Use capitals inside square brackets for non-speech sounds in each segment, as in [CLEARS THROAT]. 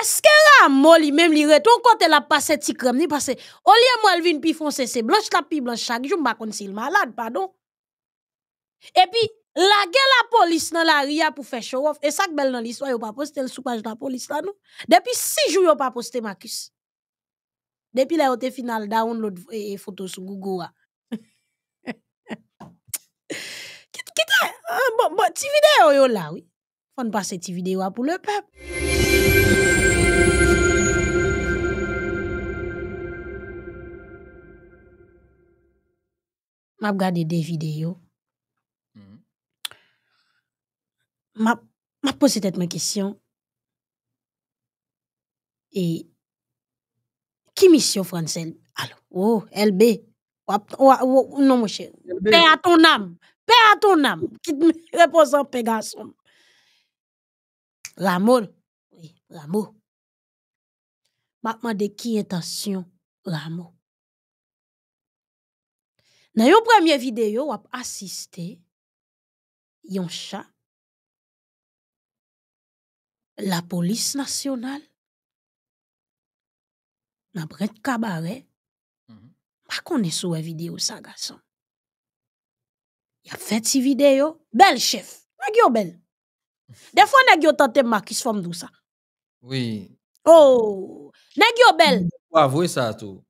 Eskera mo li menm li reto kon te la pase ti krem li pase. Oliye mwen vin pi fonse se blanche la pi blanche chak, jom bakon si l malade, pa don. E pi, la gen la polis nan la ria pou fe show off. E sak bel nan liswa yo pa poste l soupaj nan polis la nou. Depi si jou yo pa poste, Makis. Depi la yote final, download e foto e sou Google wa. Kite, kite, ti video yo la, oui. Fon pase ti video wa pou le pep. Mwen. Mm-hmm. m'a regardé des vidéos. M'a m'a posé peut-être question. Et qui mission française Allô, oh, LB. Non mon cher. Paix à ton âme. Paix à ton âme. Qui me [LAUGHS] en paix garçon. L'amour. Oui, Je M'a demandé qui est attention l'amour. Dans une première vidéo, on a assisté à chat. La police nationale. Dans le cabaret. Je ne connais pas la vidéo, ça, garçon. Il a fait cette vidéo. Belle chef. Regarde, belle. Des fois, il y a tenté de marquer ce ça. Oui. Oh, il y a belle. avouez ça, tout.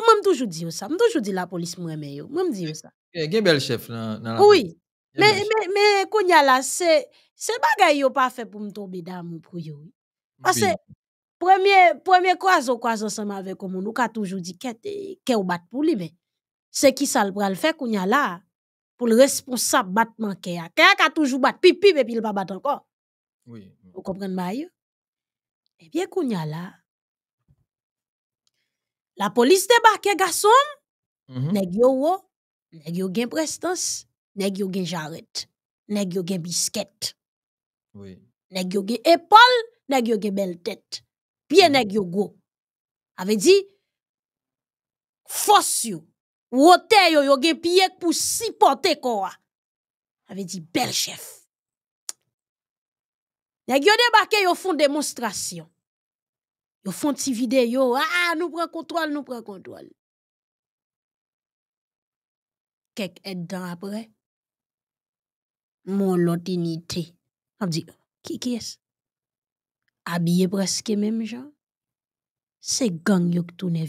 Mwen toujou di yo sa. Mwen toujou di la polis mweme yo. Mwen toujou di yo sa. Gen bel chef nan la polis. Mwen kounya la, se bagay yo pa fe pou mtou bidam ou pou yo. Ase, premye kwa zo kwa zo seman vekou moun, ou ka toujou di ke ou bat pou libe. Se ki sal pral fe kounya la, pou l responsab batman ke a. Ke a ka toujou bat, pi pi, pe pi l pa bat anko. Ou kompren ba yo? Ebyen eh kounya la, La police débarque hein, gasom, mm -hmm. neg yo wo, neg yo gen prestance, neg yo gen jaret, neg yo gen bisket, oui. neg yo gen épaule, neg yo gen bel tête. piye mm-hmm. neg yo go. Ave di, force yo, wote yo yo gen pour pou sipote koa. Ave di, bel chef. Neg yo debake yo fon démonstration. Yo font ti vidéo, ah, nous prenons contrôle, nous prenons contrôle. Quelques dans après, mon lotinité. On dit, qui qui est Habillé presque même gens C'est gang yo qui tourne de la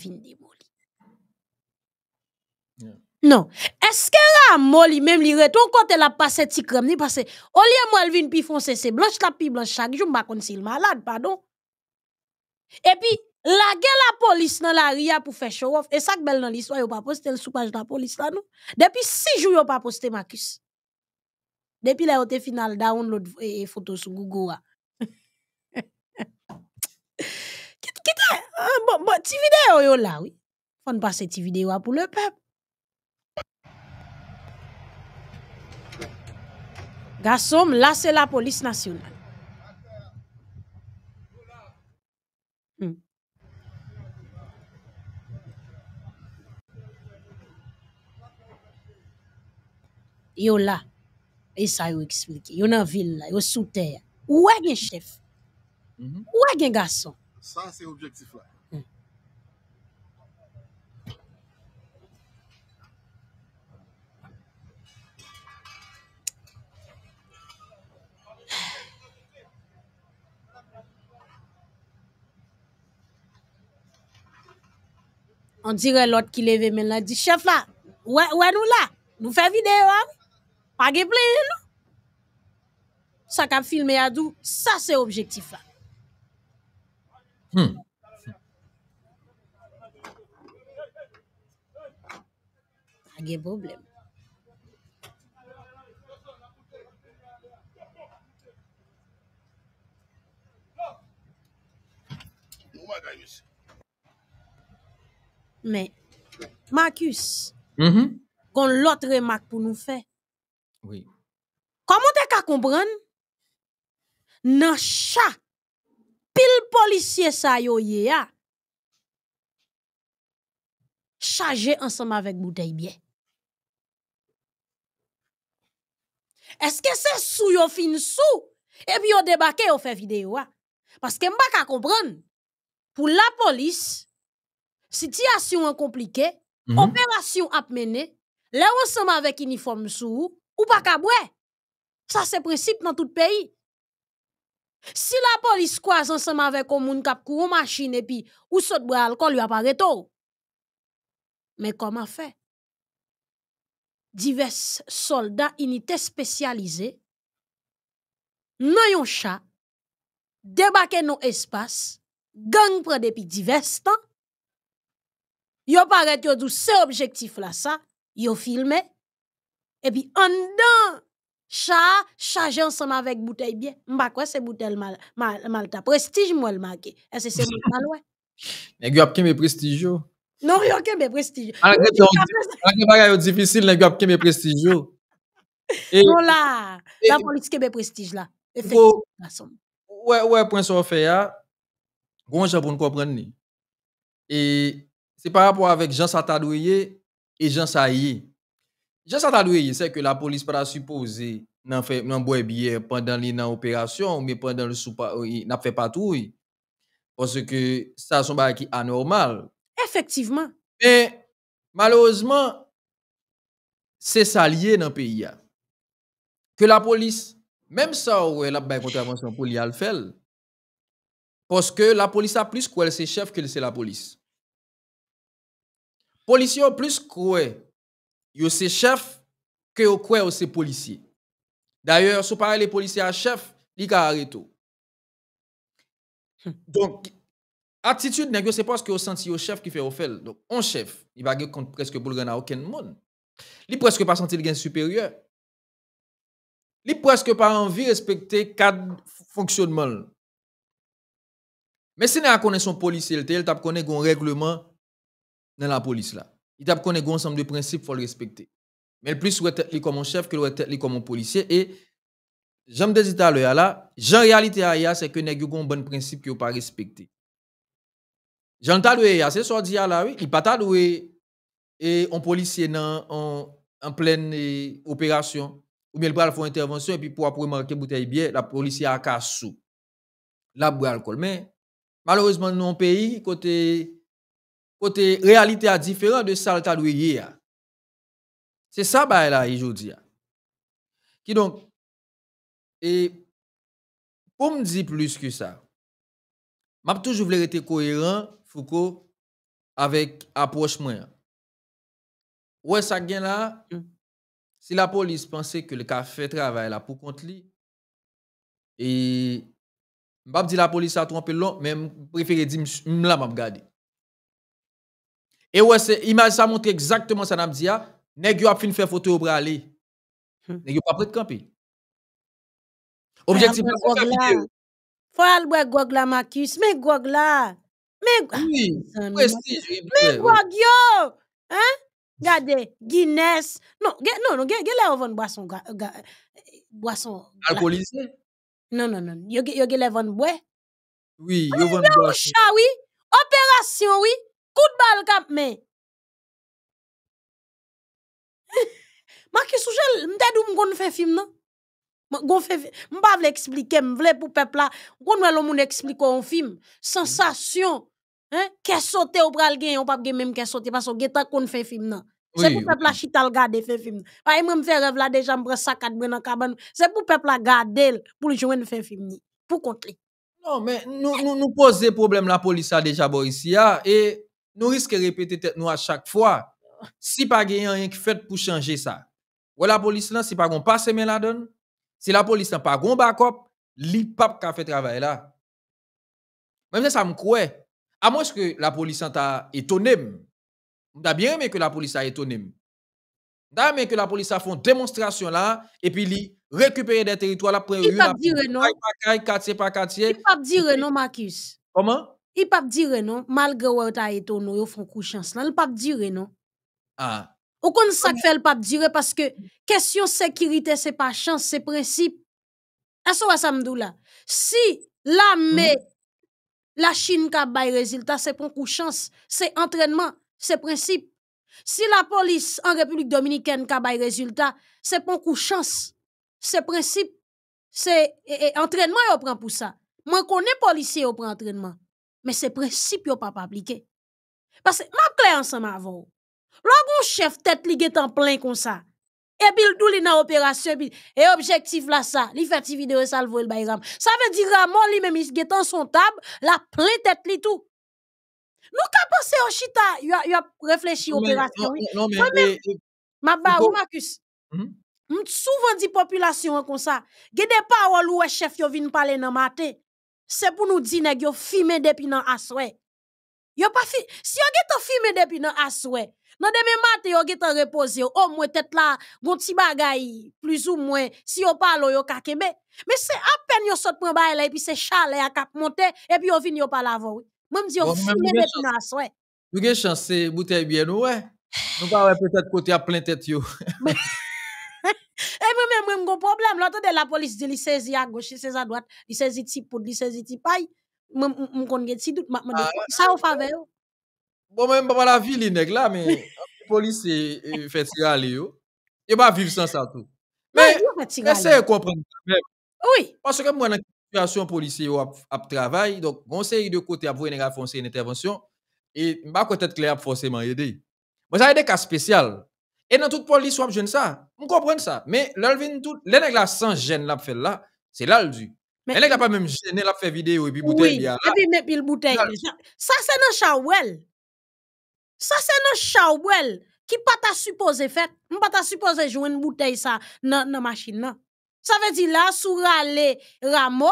Yeah. Non. est-ce que la li même li reton kote la pase ti crème ni pase, moi, mwen vin pi foncé, c'est blanche la pi blanche chaque ne jour pas si est malade, pardon. E pi la gen la polis nan la riya pou fe show off. E sak bel nan list woy yo pa poste l soupaj nan polis la nou. Depi 6 jou yo pa poste makis. Depi la yote final download e foto sou Google wa. Ah. [LAUGHS] Kitè, ah, bon, bon ti videyo yo ah, la woy. Fon pasè ti videyo wa pou le pep. Gassom, la se la polis nasyonal. yo là. Et ça, expliquer. explique. Yo dans ville, là, yo sous terre. Où est le chef? Où est le garçon? Ça, c'est l'objectif là. Hmm. [SIGHS] On dirait l'autre qui levait, mais là, dit, chef là, ouais, ouais, nous là, nous faisons vidéo, hein? Page pleye nou. Sa ka filme yadou, sa se objektif la. Hmm. Page boblem. Me, Marcus, mm-hmm. kon lot remak pou nou fe. Oui. Comment tu as comprendre Nan chat pile policier ça yo a ah, chargé ensemble avec bouteille bien. Est-ce que c'est sous yo fin sous et puis yo débarqué yo fait vidéo ah. parce que ne ka comprendre pour la police situation compliquée mm-hmm. opération ap mené là ensemble avec uniforme sous ou pas kaboué. Ça, c'est principe dans tout pays. Si la police croise ensemble avec un monde qui une machine et puis ou saute de alcool, lui apparaît tôt. Mais comment faire? Divers soldats, unités spécialisées, nan yon chat, débarquer nos espaces, gang prend depuis divers temps, yo paraît yo dou ce objectif là ça, ont filmé, et puis, en dedans, ça, charge ensemble avec bouteille bien. M'a quoi, c'est bouteille mal, mal, mal ta prestige, moi, le marqué. Est-ce que c'est mal, ouais? Mais, y'a pas prestige, Non, rien pas de prestige. Alors, c'est pas difficile, y'a pas de prestige, et, non, là, et, la politique est prestige, là. Effectivement. ouais, ouais, point sur fait, là. Bon, j'ai pour comprendre, ni. Et, c'est par rapport avec Jean Satadouye et Jean Saïe. Je sais que la police pas supposé n'en fait pendant les mais pendant le euh, il n'a fait pas tout parce que ça son anormal. Effectivement. Mais malheureusement c'est ça lié dans le pays que la police même ça ouais la contre contravention pour le parce que la police a plus quoi ses chefs que c'est la police. a plus quoi yo c'est chef que yo vous ses policier. D'ailleurs, si parle les policiers à chef, li ka arrêté. Hmm. Donc attitude nèg c'est parce que yo senti yo chef qui fait fait. Donc on chef, il va contre presque pour à aucun monde. Li presque pas senti le gain supérieur. Li presque pas envie respecter cadre fonctionnement. Mais si n'a connaît son policier, il t'a connaît un règlement dans la police là il t'a connu un ensemble de principes, faut le respecter. Mais le plus, il être comme un chef que doit être comme un policier. Et, j'aime des états là, en réalité, c'est que les gens ont un bon principe qui n'est pas respecté. J'en talwe c'est ça dit là, oui, il pas talwe et un policier en, en pleine eh, opération, ou bien il a faire intervention, et puis pour après marquer bouteille bien la police a cassé La boit alcool. Mais, malheureusement, nous, un pays, côté Côté réalité à différent de celle que C'est ça, bah, là, aujourd'hui. Qui donc, et pour me dire plus que ça, m'a toujours voulu être cohérent, Foucault, avec approche moyen. Ouais, ça gagne là, mm. si la police pensait que le café travaille là pour contre lui, et m'a dit la e, police a trompé l'homme, mais préfère dire, je m'a garder. Et ouais, image ça montre exactement ça n'a dit. Hein. Nèg yo a fin faire photo pour aller. Hmm. Nèg yo pas prêt de camper. Objectif Faut aller voir Gwagla Marcus, mais Gwagla Mais ah, oui, Mais gog Hein? Regardez, Guinness. Non, non, non, gè là on vend boisson boisson alcoolisé. Non, non, non. Yo yo gè là bois. Oui, yo vend bois. Oui, opération oui coup de balle kap men. Maki soujel, mte dou mgon fè film nan? Mgon fè, mba vle eksplike, mvle pou pepla, mgon wè lò moun ekspliko yon film, sensation, hein? kè sote ou pral gen, ou pap gen mèm kè sote, paso geta kon fè film non, Oui, pour pou la okay. chital gade fè film nan. Pa yon mwen fè la deja mbre sakat bre nan kaban, se pou la gade l pou li jwen fè film ni, pour kont Non, mais nous nous nou pose problème la police a déjà bo ici. Ah, et nous risquons de répéter nous à chaque fois. Si pas rien qui fait pour changer ça. Ou la police là, si pas qu'on passe mais la donne, si la police n'a pas qu'on backup, li qui ka fait travail là. Même ça me croit. À moins que la police t'a étonné. a bien aimé que la police a étonné. a bien que la police a fait une démonstration là et puis li récupérer des territoires là pour dire non. Quartier par quartier. Il pas dire non Marcus. Comment il pas dire non malgré ou ta étonné ou font coup chance ne il pas dire non ah ou kon ça que fait le pas dire parce que question sécurité c'est pas chance c'est principe est-ce que si la mm-hmm. la Chine qui a bay résultat c'est pour coup chance c'est entraînement c'est principe si la police en République dominicaine qui a le résultat c'est pour coup chance c'est principe c'est entraînement yon prend pour ça moi connais policier yon prend entraînement mais ces principes yo pas appliqué. parce que ma clé ensemble avant L'on chef tête li getan plein kon sa, et l dou li nan opération objectif là ça la sa, li fati le salvo el bayram. Sa veut dire ramon li il mis get son tab, la plein tête li tout Nou ka pase au chita, yon réfléchit à opération. Non, non, non, ba ou, Marcus? Hmm? M't population di ça, ça. kon sa, pas pa ou chef yon vin parler nan matin Se pou nou di neg yo fime depi nan aswe Yo pa fime Si yo geto fime depi nan aswe Nan deme mat yo geto repose Omwe oh, tet la Gonti bagay Plus ou mwen Si yo palo yo kakeme Men se apen yo sot mwen baye la Epi se chale a kap monte Epi yo vin yo pala avon Mwen mdi yo bon, fime depi nan aswe Yo gen chanse bute biye nou we Nou gawen petet kote a plen tet yo [LAUGHS] Mwen me mwen mwen gen problem. Nan tè de la polis, di li sezi ya goche, sezi ya dojt, li sezi ti pou, li sezi ti pay, me mwen kon gen ti dout. Sa yo fave yo. Bon mwen la vil l enèk la, mwen polis fatigality yo, yo va viv sonsa tou. Mwen se je kompren, mwen an wèn an ki helikopatiyation polisi yo ap travaye, gl má y لا an fonsi an intèrvention, yo man wè block yo fond reman yedè. Mwen sa yè de ka spesyal. E nan tout polis wap jwen sa Mwen kompwen sa Mwen ek la san jen la pfe la Se lal du Mwen ek la pa mwen jen la pfe video E pi bouteye biya Sa se nan chawel Sa se nan chawel Ki pata suppose fet Mwen m'm pata suppose jwen bouteye sa Nan machin nan Sa ve di la sou rale ramo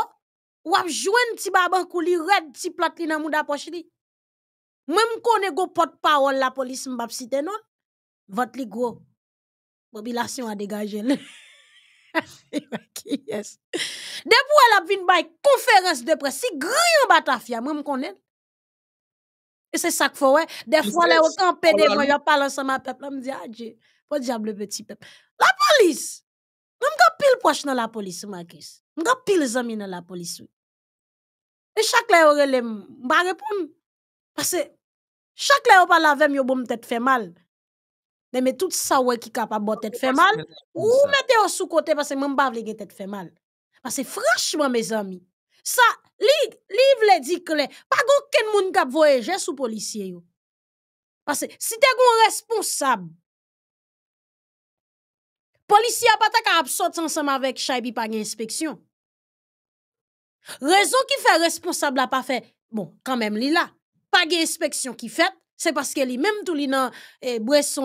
Wap jwen ti baban kou li red Ti plat li nan mou da poch li Mwen mwen kone go pot parol la polis Mwen bap siten non Votre ligo gros. Population a dégagé. [LAUGHS] yes. Depuis elle a vint conférence de presse, si grand batafia, moi me connais. Et c'est ça qu'il faut, ouais. Des fois, là, au des oh moi, je parle ensemble à peuple, je me dis, adieu, ah, pour pas diable petit peuple. La police! Moi, je pile proche dans la police, Marcus. Je pile zombie dans la police. Et chaque fois, je vais répondre. Parce que chaque fois, je parle avec moi, je vais me fait mal mais tout ça qui est capable de tête fait mal, ou mettez au sous-côté parce que même pas vous tête fait mal. Parce que franchement, mes amis, ça, li, li dit que pas aucun monde qui a voyagé sous policier. Parce que si tu es responsable, policier n'a pas sortir ensemble avec Chaibi pas inspection. Raison qui fait responsable n'a pas fait, bon, quand même, li là, pas inspection qui fait, c'est parce que lui-même tout li nan e,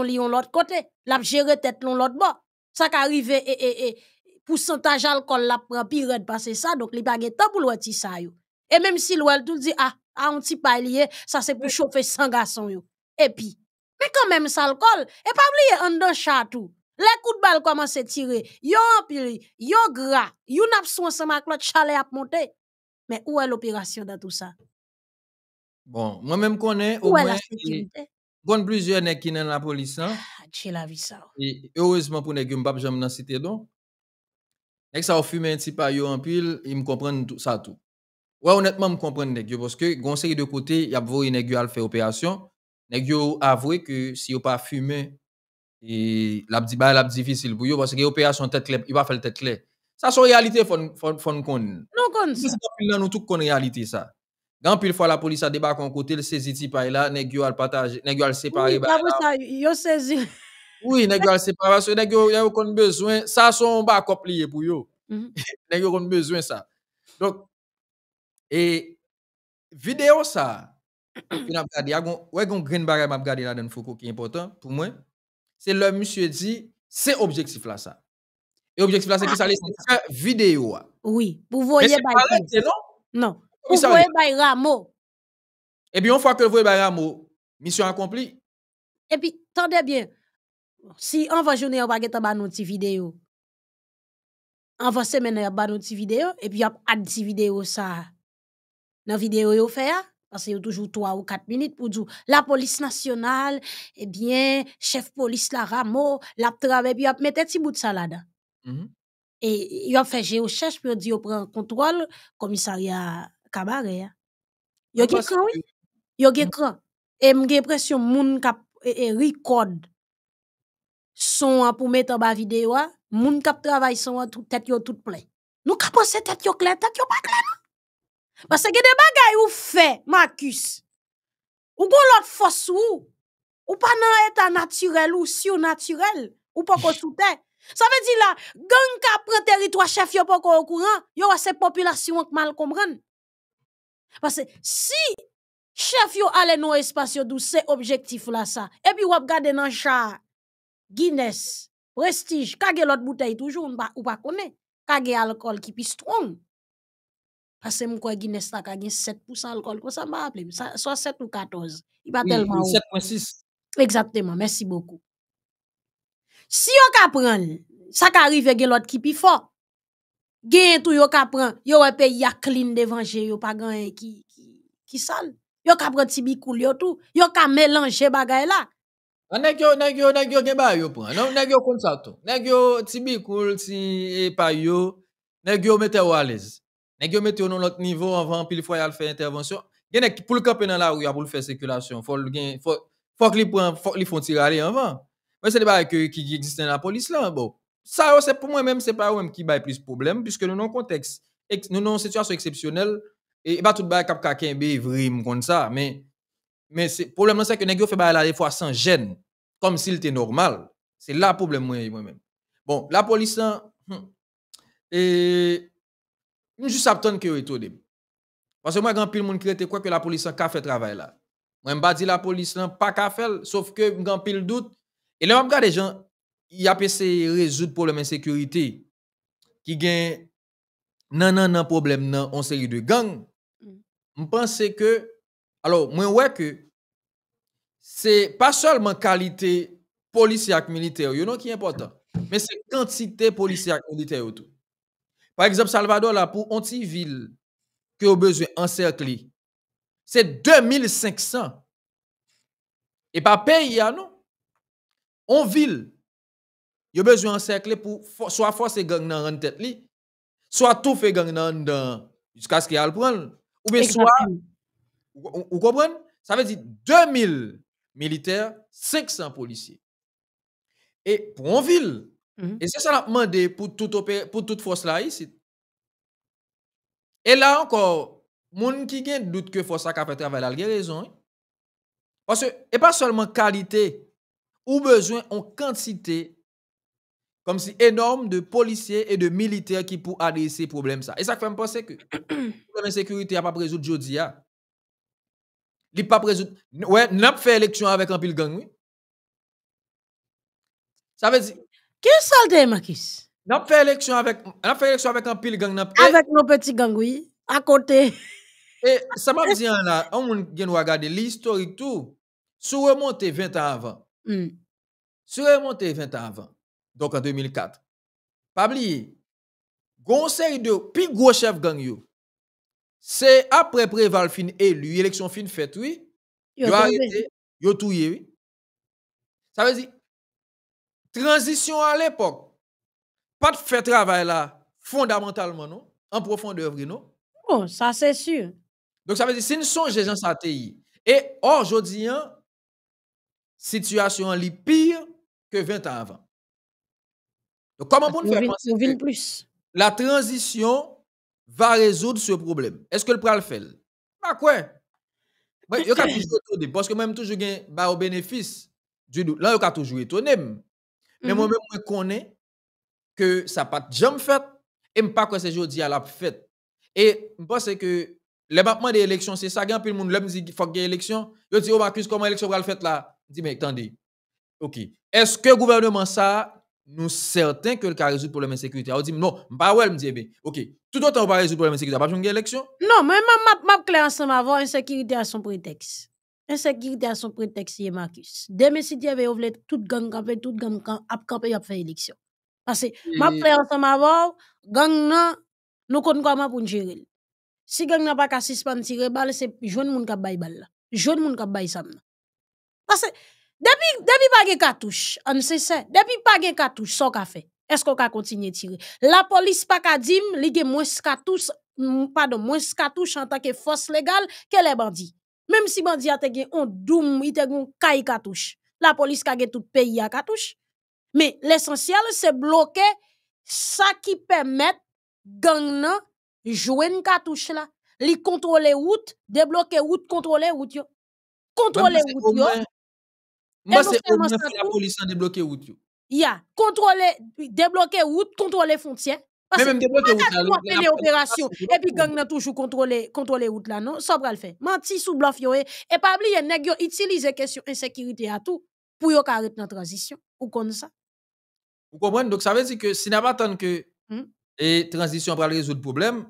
li on l'autre côté l'a géré tête l'on l'autre bord ça qui arrive et eh, pour eh, eh, pourcentage alcool l'a prend pire passer ça donc li pa gen temps pour le ça yo et même si l'ouel tout dit ah un ah, petit palier ça c'est pour mm. chauffer sans garçon et puis mais quand même ça l'alcool et pas oublier en un chatou les coups de balle commencent à tirer. Yo pile, yo gras, yo n'a pas son ensemble avec l'autre chalet à monter. Mais où est l'opération dans tout ça? Bon, moi-même connais au moins Bon, plusieurs nèg qui dans la police hein. Ah, la vie ça. Et heureusement pour nèg m'pap jamais dans cité donc. Nèg ça fume un petit payo en pile, ils me comprennent tout ça tout. Ouais, honnêtement, me comprennent. nèg parce que gon série de côté, y a voyé nèg yo faire opération. Nèg yo avoué que si yo pas fumé et la dit bah la difficile pour yo parce que opération tête claire, il va faire tête claire. Ça une réalité fon fon fon Non, c'est... ça. Nous tout connaît réalité ça. Dans pile fois la police a débarqué en côté, le saisit type là, nèg yo al partager, nèg yo al séparer. Oui, bah, ça, yo saisit. Oui, nèg yo al séparer parce que nèg yo a kon besoin, ça son backup lié pour yo. Mm -hmm. [LAUGHS] nèg yo kon besoin ça. Donc et vidéo ça, on a regardé, a gon, ouais gon green bagarre m'a là dans Foko qui est important pour moi. C'est le monsieur dit, c'est objectif là ça. Et objectif là c'est que ça laisse ah. faire vidéo. Oui, pour voyer Mais pas non? Non vous bay Et puis, une fois que vous voyez bay mission accomplie. Et puis, attendez bien. Si on va jouer, on va get nos petites vidéo. On va semaine, bas va nos petit vidéos. Et puis, on va petit vidéo ça. Dans vidéo, yo fait parce qu'il y a toujours 3 ou 4 minutes pour dire la police nationale, eh bien, chef police la ramo, la travail, puis on mettre un petit bout de salade. -hmm. Et il a fait recherche pour dire prend contrôle, commissariat cabaret. Hein. Yo gen kran, oui. Yo mmh. Et m gen pression moun kap e record son mettre en bas vidéo, moun kap travail son an tout tête yo tout plein. Nous kap pense tête yo clair, tête yo pas clair non. Parce que des bagages ou fait Marcus. Ou gon l'autre force ou ou pas dans état naturel ou surnaturel ou pas ko sous Ça veut dire là, gang ka prend territoire chef yo pas au courant, yo cette population mal comprendre. Pase, si chef yo ale nou espasyon dou se objektif la sa, epi wap gade nan char, Guinness, Prestige, kage lot butey toujou, ou pa kone, kage alkol ki pi strong. Pase, mwen kwa Guinness la kage 7% alkol, kwa sa mba aple, so 7 ou 14, i ba telman ou. 7.6. Eksapte man, mersi boku. Si yo ka pren, sa ka arrive gelot ki pi fok, gen tout yo ka pran, yo wè pays ya clean devant Dieu, yo pa gen ki ki ki sale. Yo ka pran ti bikoul yo tout, yo ka mélanger bagay la. Nèg yo nèg yo nèg yo gen ba yo pran. Non nèg yo kon sa tout. Nèg yo ti bikoul ti e pa yo, nèg yo mete ou Nèg yo mete non l'autre niveau avant pile fois y a faire intervention. Gen nèg pou le camper dans la rue pou le faire séculation. faut gen faut faut li prend faut li font tirer aller avant. Mais c'est le bagay ki ki existe dans la police là bon. Ça, c'est pour moi-même, c'est pas moi qui qui le plus de problème, puisque nous avons un contexte, nous avons une situation exceptionnelle, et pas tout le cap kakembe, vrim, comme ça, mais, le problème, c'est que les gens font des fois sans gêne, comme s'il était normal. C'est là le problème, moi-même. Bon, la police, hein, hum, et, je juste attendre que vous Parce que moi, grand pile monde qui que la police hein, a fait travail là. Moi, je pas si la police n'a hein, pas qu'à faire, sauf que grand pile doute. Et là, je regarde les gens, il a peut-être résoudre le problème de sécurité qui gagne nan nan problème nan en série de gang. Je mm. pense que, alors, moi, ouais que c'est pas seulement qualité policière et militaire you qui est important, mais c'est quantité policière et militaire Par exemple, Salvador, là, pour une ville qui a besoin d'encercler, c'est 2500. Et pas pays, non? en ville il a besoin cercle pour soit forcer gang dans la tête li, soit tout faire gang dans jusqu'à ce qu'il prenne ou bien soit vous comprenez Ça veut dire 2000 militaires, 500 policiers. Et pour une ville. Mm-hmm. Et c'est ça la demande pour pour toute force là ici. Et là encore gens qui doutent doute que force ça fait travail la raison. Hein. Parce que et pas seulement qualité ou besoin en quantité comme si énorme de policiers et de militaires qui pour adresser problème ça. Et ça fait me penser que le [COUGHS] problème de sécurité n'a pas résolu jodi ah. Il n'a pas résolu. Ouais, n'a pas fait élection avec un pile gang oui. Ça veut dire qu'est-ce que ça Marquis N'a fait élection avec n'a fait élection avec un pile gang Avec nos petits gangs oui, à côté. Et ça m'a dit hein, on va regarder l'historique tout. vous remonter 20 ans avant. Mm. vous remonter 20 ans avant donc en 2004. Pabli, conseil de plus gros chef gang C'est après préval fin élu, élection fin faite, oui. Yo arrêté, yo touye, oui. Ça veut dire, transition à l'époque, pas de fait travail là, fondamentalement, non? En profondeur, non? Bon, ça c'est sûr. Donc ça veut dire, si nous sommes gens ça Et aujourd'hui, oh, hein, situation li pire que 20 ans avant comment pour nous faire penser la transition va résoudre ce problème? Est-ce que le pral fait? Pas quoi? [CLEARS THROAT] toujours étonné, parce que même toujours suis toujours bah, au bénéfice du doute. Là, il y toujours étonné. Mais mm-hmm. moi-même, je connais que ça n'a pas jamais fait. Et je ne pas que c'est dis à la fête. Et je pense que le battement des élections, c'est ça. Quand le monde dit qu'il faut qu'il y ait élection, je dis, oh Marcus, comment l'élection va le faire là? Je dis, mais attendez. OK. Est-ce que le gouvernement ça nous certains que le cas résout le problème de sécurité. On dit non, bah ouais, me dit OK. Tout autant on va résoudre le problème de sécurité, pas une élection Non, mais m'a m'a clair ensemble avoir insécurité à son prétexte. Insécurité à son prétexte, c'est Marcus. Demain si Dieu ouvert toute gang campé toute gang camp campé, a faire élection. Parce que hmm. m'a clair ensemble avoir, gang n'a, nous connaissons pas pour gérer. Si gang n'a pas qu'à suspendre tirer balle, c'est jeune monde qui bail balle. Jeune monde qui bail ça. Parce que depuis depuis pas de cartouche, on sait ça. Depuis pas de cartouche, son fait Est-ce qu'on va continuer tirer La police pas kadim, li gen moins cartouche, mm, pardon, moins cartouche en tant que force légale que les bandits. Même si les a te un on doum, il te gen kay cartouche. La police a gen tout pays à cartouche. Mais l'essentiel c'est bloquer ça qui permet gang nan jouer une cartouche là, les contrôler route, débloquer route, contrôler route Contrôler route moi, c'est la police a débloqué route. Il y a contrôler, débloquer route, contrôler frontières. Parce que même débloquer route opérations et puis gang a toujours contrôlé la route là non, ça va le faire. Menti sous bluff et pas oublier nèg yo la question insécurité à tout pour yo arrêter la transition ou comme ça. Vous comprenez donc ça veut dire que si n'a pas que la hmm? transition pour résoudre le problème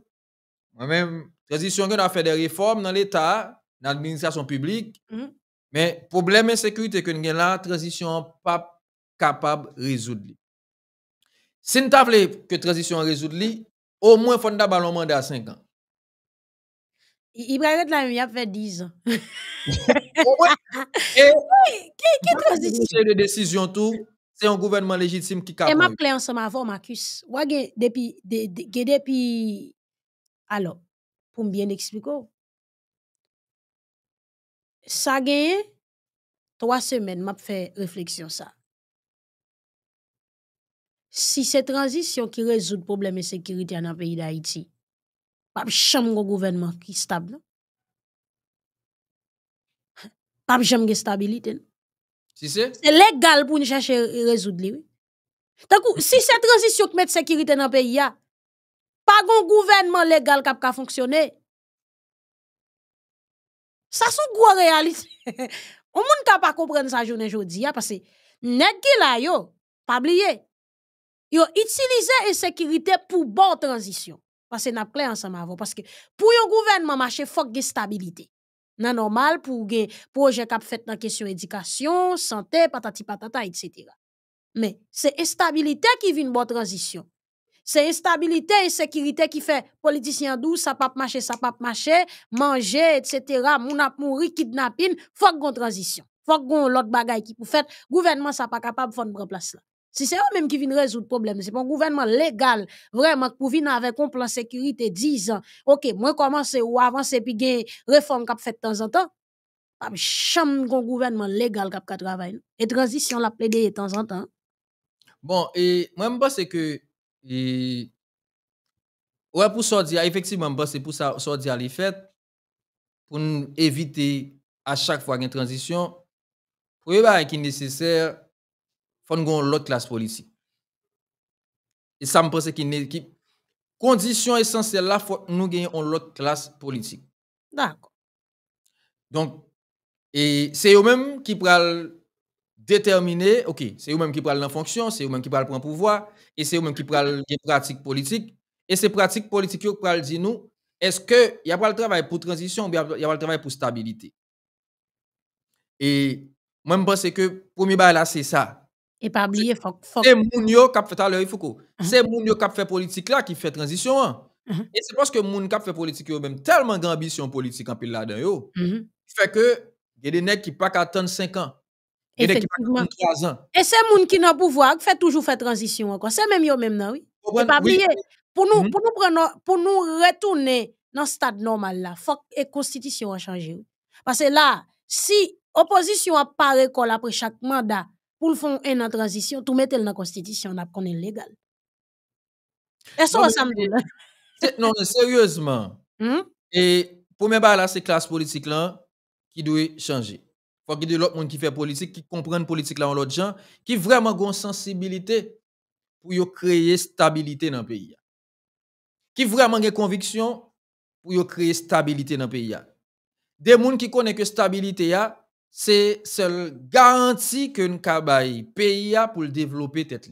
moi même transition a fait des réformes dans l'état, dans l'administration publique hmm? Mais problème insécurité que nous avons là, transition n'est pas capable de résoudre. Si nous voulons que la transition résoudre, au moins, il faut d'abord un mandat à 5 ans. Il là il a fait 10 ans. [LAUGHS] Oui, qui transition? de décision tout, c'est un gouvernement légitime qui capable. Et m'a appelé ensemble avant Marcus. Ou depuis depuis alors pour bien expliquer oh, Sa geye, 3 semen map fe refleksyon sa. Si se transisyon ki rezoud probleme sekiriti an apayi da iti, pap jem gen gouvermen ki stab, no? Pap jem gen stabilite, no? Si se? Se legal pou ni chache rezoud li, we. Takou, si se transisyon ki met sekiriti an apayi ya, pa gen gouvermen legal kap ka fonksyone, se? Ça, c'est une grosse réalité. On ne peut pas comprendre ça journée aujourd'hui, hein, parce que les gens la yo, pas oublier, ils ont utilisé sécurité pour bonne transition. Parce que nous clair ensemble Parce que pour un gouvernement il faut stabilité. Non normal pour des projets qui fait dans la question éducation, santé, patati patata, etc. Mais c'est stabilité qui vient une bonne transition. C'est instabilité et sécurité qui fait politicien doux, ça pas marcher, ça pas marcher, manger, etc. Moun ap mouri, kidnapping, faut qu'on transition. Faut qu'on l'autre bagaille qui pour Le Gouvernement, ça pas capable de faire place là. Si c'est eux-mêmes qui viennent résoudre le problème, c'est pas un gouvernement légal, vraiment, qui venir avec un plan sécurité 10 ans. OK, moi commence ou avancer puis gain réforme qu'a fait de temps en temps. Pas chambre un gouvernement légal qui travaille. Et transition la plaider de temps en temps. Bon, et moi je pense que et ouais, pour sortir, effectivement, c'est pour ça sortir les fêtes pour éviter à chaque fois une transition, pour y qui nécessaire, faut nous l'autre classe politique. Et ça me pense que c'est condition essentielle là faut nous gagnons l'autre classe politique. D'accord. Donc et c'est eux-mêmes qui prennent déterminer, ok, c'est eux-mêmes qui prennent la fonction, c'est eux-mêmes qui prennent le pouvoir, et c'est eux-mêmes qui parlent les pratiques politiques. Et ces pratiques politiques qui prennent, dire nous, est-ce qu'il n'y a pas le travail pour transition ou il n'y a pas le travail pour stabilité? Et moi, je pense que le premier bail là, c'est ça. Et pas oublier, faut C'est Mounio qui fait à Foucault. Uh-huh. C'est Mounio qui fait politique là, qui fait transition. Hein. Uh-huh. Et c'est parce que Mounio qui fait politique eux même tellement d'ambition politique en pile là-dedans. Uh-huh. Fait que, il y a des nègres qui pas attendre 5 ans. Effectivement. Et c'est monde qui n'a pouvoir qui fait toujours faire transition C'est même eux même oui. pour nous mm-hmm. pour nous pour nous retourner dans stade normal là, faut que la constitution a changé. Parce que là, si opposition apparaît après chaque mandat pour le fond en transition, tout mettre dans la constitution n'a qu'on est légal. Est-ce que ça me Non, sérieusement. Mm -hmm. Et pour là c'est classe politique là qui doit changer faut qu'il y ait l'autre monde qui fait politique, qui comprend politique là en l'autre gens, qui vraiment une sensibilité pour créer stabilité dans le pays. Qui vraiment une conviction pour créer stabilité dans le pays. Des gens qui connaissent que stabilité c'est seule garantie que nous avons pays pour le développer tête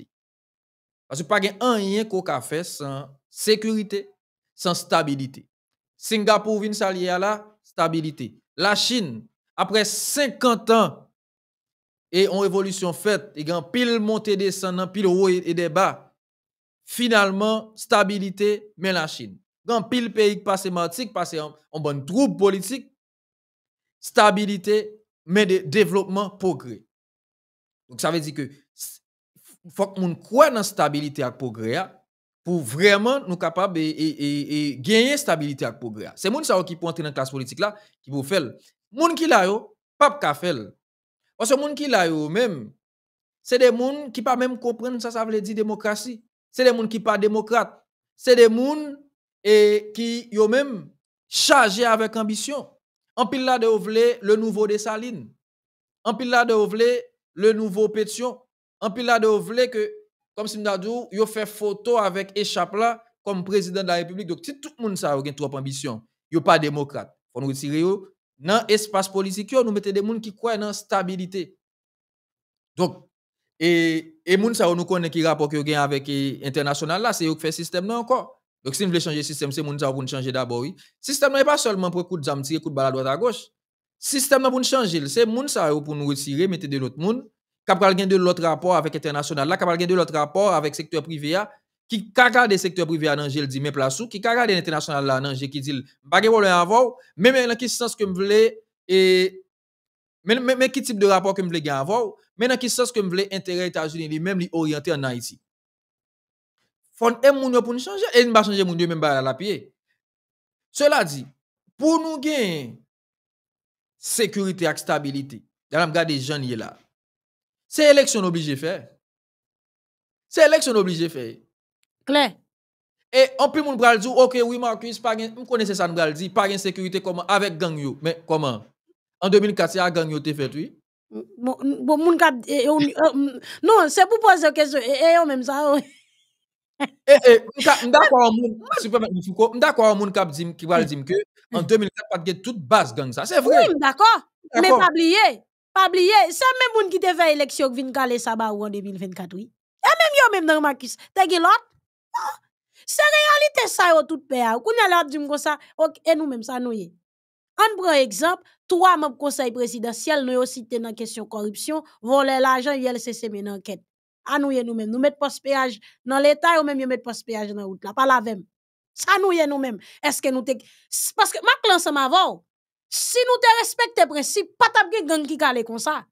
Parce que pas rien qu'on a fait sans sécurité, sans stabilité. Singapour vient s'allier à stabilité. La Chine après 50 ans, et une révolution faite, et grand pile montée descendant, pile haut et débat, finalement, stabilité, mais la Chine. Grand pile pays passe passé passe en, bonne troupe politique, stabilité, mais de développement, progrès. Donc ça veut dire que faut que nous croyons dans stabilité et progrès pour vraiment nous capables et, et, et, gagner stabilité et progrès. C'est moun ça qui peut entrer dans la classe politique là qui peut faire Moun ki la yo, pap ka fel. Parce que moun ki la yo même, c'est des moun qui pas même comprendre ça, ça veut dire démocratie. C'est des moun qui pas démocrate. C'est des moun et qui yo même chargé avec ambition. En pile là de vle, le nouveau des salines. En pile là de vle, le nouveau pétion. En pile là de vle que, comme si yo fait photo avec Echapla comme président de la République. Donc, si tout le monde ça a trop ambition, yo pas démocrate. Faut nous retirer yo, dans l'espace politique, nous mettons des gens qui croient dans stabilité. Donc, et, et gens qui nous connaissent qui rapport que avec l'international eh, c'est eux qui fait système là encore. Donc, si vous voulez changer le système, c'est moun qui pour changer d'abord, oui. Système n'est pas seulement pour coup zam, tirer coup de à droite à gauche. Système pour changer, c'est moun ça pour nous retirer, mettre de l'autre monde, qui a de l'autre rapport avec l'international là, qui a de l'autre rapport avec le secteur privé là. Ah qui caca des secteurs privés à danger, il dit, mais place qui caca des internationales à danger, qui dit, bagay pour le avant, mais dans quel sens que me voulez, et, mais, mais, quel type de rapport que me voulez gagner avant, mais dans quel sens que me voulez intérêt États-Unis lui-même lui orienter en Haïti. Fon et moun pour nous changer, et nous pas changer moun même à la pied. Cela dit, pour nous gagner sécurité et stabilité, d'ailleurs, regardez Jean là. C'est élection obligée faire. C'est élection obligée faire. Kler. E, anpil moun bral di, ok, wimakwis, mkone se san bral di, parin sekurite koman, avek gangyo, men koman? An 2004, se a gangyo te fet, oui? Bon, bon, moun kap, non, se pou pose kez, e, e, anmèm sa, oui. E, e, mdakwa anmoun, msupèmèm msouko, mdakwa anmoun kap di, ki bral di, ke an 2004, patge tout bas gangsa, se vre. Oui, mdakwa, men pabliye, pabliye, se mèm moun ki te fe eleksyon kvin kale saba ou an 2024 Se realite sa yo tout pe a, kou ni alat di m kon sa, ok, e nou men, sa nou ye. An pran ekzamp, tou a map konsay presidasyel, nou yo siten nan kesyon korupsyon, vole l ajan, yel sese men anket. A nou ye nou men, nou met pospeyaj nan l etay, ou men yon met pospeyaj nan out la, pa la vem. Sa nou ye nou men, eske nou te... Paske, ma klansan ma vò, si nou te respekte presi, patapge gen ki kale kon sa.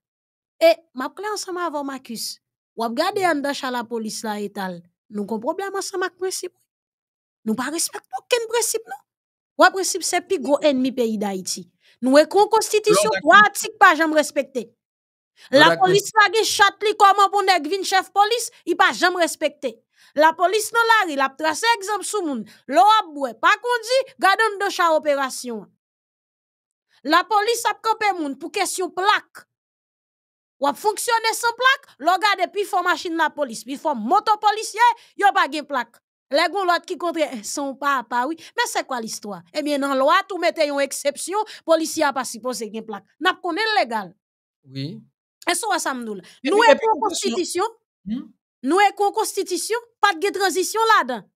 E, ma klansan ma vò, ma küs, wap gade yon dash a la polis la etal, nous avons un problème ensemble avec le principe. Nous ne respectons aucun principe, non? Ou principe, c'est le gros ennemi pays d'Haïti. Nous avons une constitution, ou article pas jamais respecté. La police va gen chatli comment pour nèg vin chef police, il pas jamais respecté. La police non la rue, la trace exemple sou moun. L'o pas conduit, gardon de cha opération. La police a campé moun pour question plaque ou fonctionner sans plaque, l'on gars puis fort machine la police, puis fort moto policier, yon pas de plaque. Les gens qui contre eh, son papa, oui. Mais c'est quoi l'histoire? Eh bien, dans la loi, tout mette une exception, policier pas supposé la plaque. N'a pas légal. Oui. Et ça, ça m'doul. Nous est une constitution. Hmm? Nous est en constitution. Pas de transition là-dedans.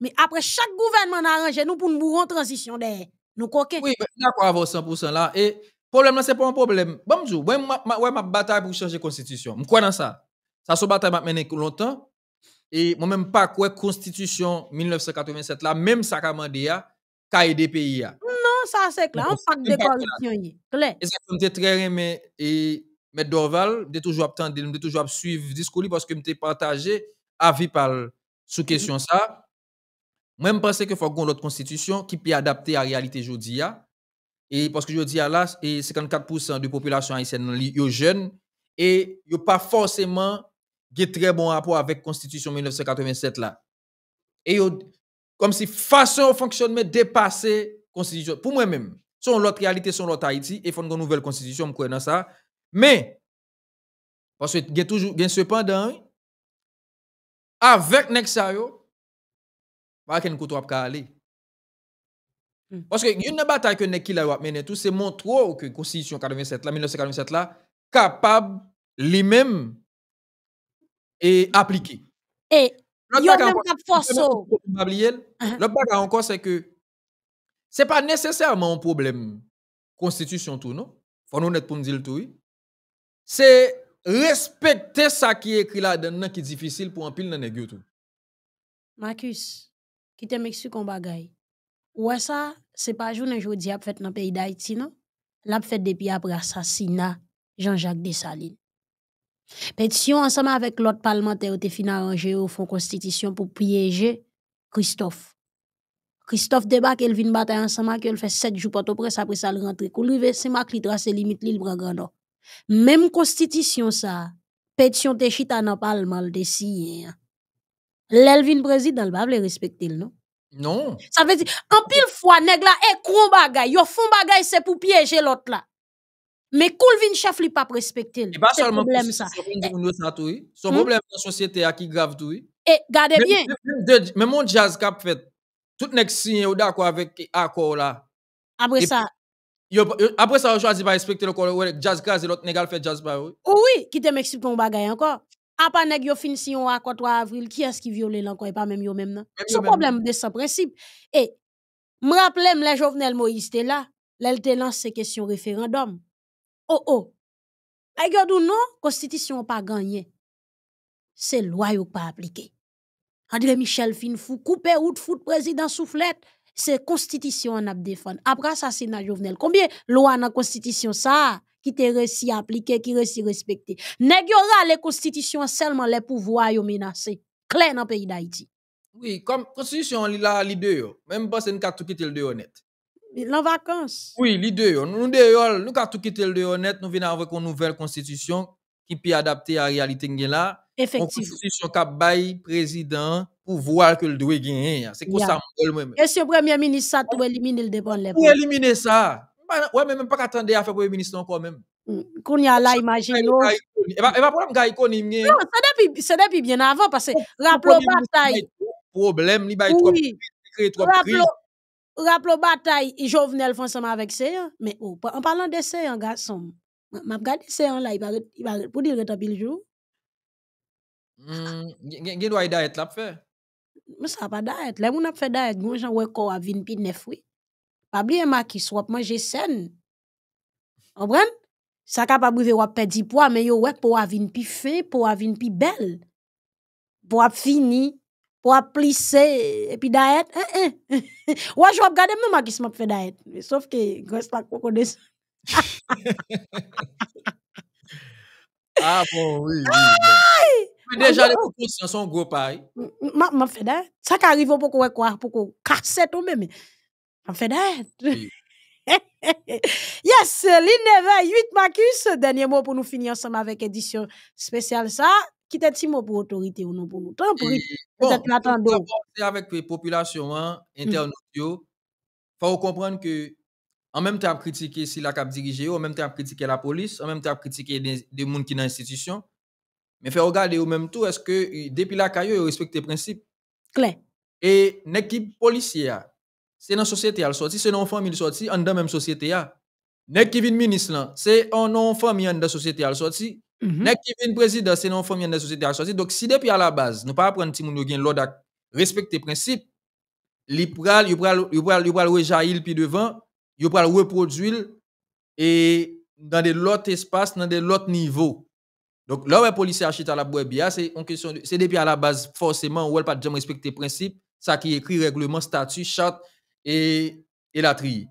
Mais après, chaque gouvernement a arrangé nous pour nous bourrer en transition derrière. Nous coquons. Oui, d'accord, à 100% là. Et. Problème là, c'est pas un problème. Bonjour. ouais, ma, ouais, ma bataille pour changer la constitution. Je crois dans ça. Ça, c'est bataille m'a mené longtemps. Et moi-même, pas quoi, constitution 1987 là, même ça qu'a a à des pays. Non, ça, c'est clair. On parle de corruption. Clair. Et ça, je très aimé. Et M. Dorval, je toujours attendre, de toujours suivre le discours parce que je partagé avis par sous question ça. Moi, je pense qu'il faut qu'on autre constitution qui puisse adapter à la réalité aujourd'hui. Hein. Et parce que je dis à là, et 54% de population haïtienne sont jeunes et ils pas forcément de très bon rapport avec la Constitution 1987 là. Et comme si façon de fonctionnement dépassait la Constitution. Pour moi-même, son l'autre réalité, son l'autre Haïti, et font une nouvelle Constitution, je ça. Mais, parce que bien toujours, y cependant, avec Nexayo, pas à aller. Hmm. Parce que une bataille que Neki a mené tout, c'est montrer que la Constitution 87 là, 1987 là, capable lui-même et appliquer. Et l'autre bagarre encore, c'est que ce n'est pas nécessairement un problème constitution tout non. Faut nous honnête pour me dire tout oui. C'est respecter ça qui est écrit là-dedans qui est difficile pour un pile dans les tout. Marcus, qui t'es Mexique en bagaille. Ouais ça, c'est pas jour aujourd'hui a fait dans le pays d'Haïti non. L'a fait depuis après assassinat Jean-Jacques Dessalines. Pétition ensemble avec l'autre parlementaire était fin arrangé au fond constitution pour piéger Christophe. Christophe débat qu'elle vient bataille ensemble qu'il fait 7 jours pour presse après ça le rentrer. c'est ma qui trace limite l'île prend Même constitution, ça, pétition te chita dans parlement le signer. L'Elvin président, elle va respecter non non. Ça veut dire, en pile fois, nèg la, et eh, gros bagay, yo font bagay, c'est pour piéger l'autre là. Mais cool vin chef li pas respecter. Et pas seulement problème ça. Eh. Son hmm? problème dans la société a qui grave tout. Et eh, gardez bien. Mais mon jazz cap fait, tout nèg signé ou d'accord avec accord là. Après ça. après ça, on choisit pas respecter le corps, jazz cas et l'autre nèg fait jazz pas. Oui, oh qui te m'explique mon bagay encore. À neg yo fin si avril, qui 3 avril, qui viole lanko e pas pas même yo même nan? problème problème de sa principe et me rappele les Jovenel Moïse te là. lel te lance ses questions référendum oh, oh. a non pas gagné. C'est pa ganyen. Se loi yo pas aplike. André Michel fin fou, coupé, out fout président soufflette' se Constitution an ap defan. Après, assassinat c'est combien Jovenel. Combien loi dans konstitisyon sa qui te réussi à appliquer, qui réussi à respecter. Nèg les constitutions seulement les pouvoirs yo menacés. Clair dans le pays d'Haïti. Oui, comme constitution li la li Même pas c'est une tout est le de honnête. L'en vacances. Oui, l'idée. deux Nous avons nous ka tout est honnête, nous venons avec une nouvelle constitution qui peut adapter à la réalité Effectivement. Une constitution qui bail président voir que le doit gagner. C'est comme ça moi même. le premier ministre ça tu élimines le dépend les. Pour éliminer ça ouais, mais même pas attendre à faire premier ministre encore même. Mm, qu'on y a là, imagine. Et va problème, gars, Non, c'est depuis bien avant, parce que rappelons bataille. Problème, il y a trop Rappelons bataille, Jovenel font ensemble avec ça Mais oh, en parlant de Séan, garçon, m'a regardé Séan là, il va pour dire que le jour. Hmm, gen doit être là pour faire. Mais ça pas d'être. Là, on a fait d'être. Moi, j'en ai encore à 20 puis 9, oui. Pabli e makis wap manje sen. Anbren? Saka pabli ve wap pedi pwa, men yo wek pou wap vin pi fe, pou wap vin pi bel. Pou wap fini, pou wap plise, e pi dayet. Waj wap gade men makis mwap fedayet. Sof ke gres la koko desu. A ah, bon, oui, oui. Fwe deja de pou sason gwo paye. Mwap fedayet. Saka arrivo pou kowe kwa, pou kowe kase tome me. I'm d'être hein? [LAUGHS] yes, l'ineva 8 Marcus, dernier mot pour nous finir ensemble avec édition spéciale ça. Qui t'a dit pour autorité ou non pour nous? Tant pour peut-être Avec les populations, hein, hmm. il faut comprendre que en même temps critiquer si la cap dirigé, en même temps critiquer la police, en même temps critiquer des, des gens qui dans l'institution. Mais faire regarder au même tout, est-ce que euh, depuis la caillou, ils respectent les principes? Claire. Et l'équipe policière, c'est dans la société à sorti, c'est dans la famille sorti, en dans même société à. Ah. Nek qui vient ministre là, c'est en non famille en dans société à sorti. Mm-hmm. Nek qui vient président, c'est non famille en dans société à sorti. Donc si depuis à la base, nous pas apprendre ti moun yo gen l'ordre respecter principe, li pral, yo pral, yo pral, yo pral puis devant, yo pral reproduire et dans des l'autre espaces dans des l'autre niveaux Donc là où les policiers achètent à la bia ah, c'est en question c'est depuis à la base forcément où elle pas jamais respecter principe, ça qui écrit règlement, statut, charte et, et la tri.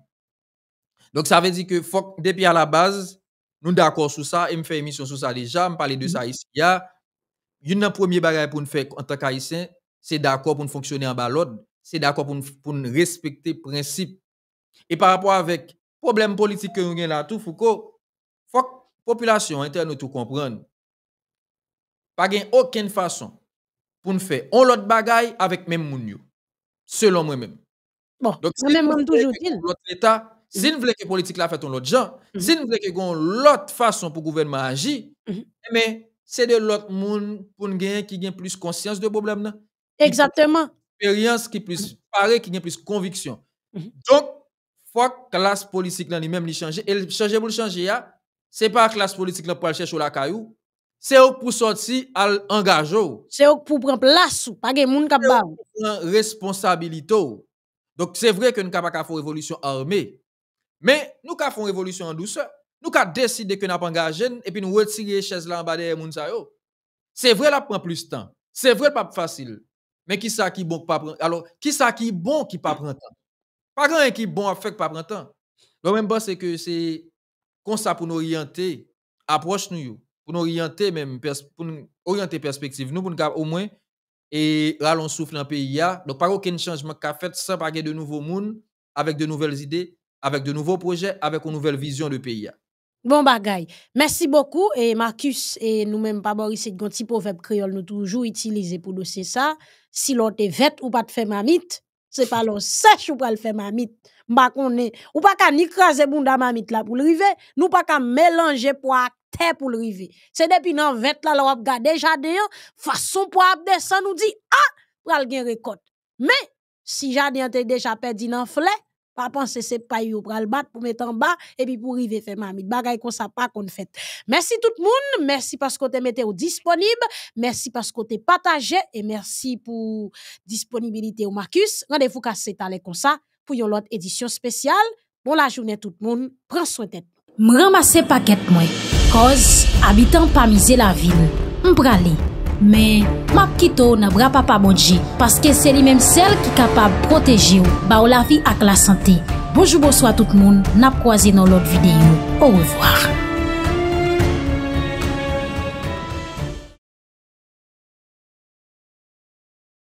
Donc, ça veut dire que depuis à la base, nous d'accord sur ça, et me fait émission sur ça déjà, me parler de mm-hmm. ça ici. Il y a une première bagage pour nous faire en tant qu'haïtien, c'est d'accord pour nous fonctionner en bas l'ordre, c'est d'accord pour nous, pour le principe. Et par rapport avec problème politique que nous avons là, tout, Foucault, faut que la population interne tout comprenne. Pas a aucune façon pour nous faire on l'autre bagaille avec même moun Selon moi-même. Bon, Donc, si même même toujours dit. Hein. L'autre l'État, mmh. si nous voulons que la politique la fait l'autre gens, si nous voulons que l'autre façon pour le gouvernement agir, mais mmh. eh ben, c'est de l'autre monde pour nous qui gagne plus conscience de problème. Exactement. Expérience qui plus mmh. paraît, qui gagne plus conviction. Donc, faut que la classe politique là lui-même changer. Et changer pour le changer, hein, ce n'est pas la classe politique là pour aller chercher la caillou. C'est pour sortir à engager. C'est pour prendre place, pas de monde qui a responsabilité. Donc c'est vrai que nous ne pouvons pas faire révolution armée. Mais nous fait faire révolution en douceur. Nous avons décider que nous pas engagé et puis nous retirer les chaises en bas C'est vrai, ça prend plus de temps. C'est vrai, pas facile. Mais qui ça qui bon pas Alors, qui ça qui bon qui pas prend temps Pas grand qui bon à faire pas prend temps. Le même c'est que c'est comme ça pour nous orienter approche nous pour nous orienter même pour nous orienter perspective nous pour nous au moins et là, on souffle dans le pays. Donc, pas aucun changement qu'a fait sans parler de nouveaux mondes, avec de nouvelles idées, avec de nouveaux projets, avec une nouvelle vision de pays. Bon bagay. Merci beaucoup. Et Marcus, et nous-mêmes, pas Boris, c'est un petit proverbe créole, nous toujours utilisé pour dossier ça. Si l'on est vête ou pas de faire mamite, c'est pas l'on sèche ou pas le faire mamite ma konen. Ou pa ka ni krasé bunda mamit la pou le nou pa ka mélange pou ak te pou l'rive. Se depi nan vet la la wap gade jade yon, façon pou ap desan nou di, ah, pral gen rekot. Mais si jade yon te deja pas nan fle, pa panse se pa yon pral bat pou met puis ba, puis pou rive fe mamit. Bagay kon sa pa kon fait merci tout moun, que vous te mette ou parce que vous êtes partagé et merci e pour disponibilité au Marcus. Rendez-vous kase allé comme ça pou yon lot edisyon spesyal. Bon la jounet tout moun, pran sou etet. M ramase paket mwen, koz abitan pa mize la vil, m prali. Men, map kito na bra pa pa modji, paske se li menm sel ki kapab proteji ou, ba ou la vi ak la sante. Bonjou bonso a tout moun, nap kwa zi nou lot videyo. Ou revoar.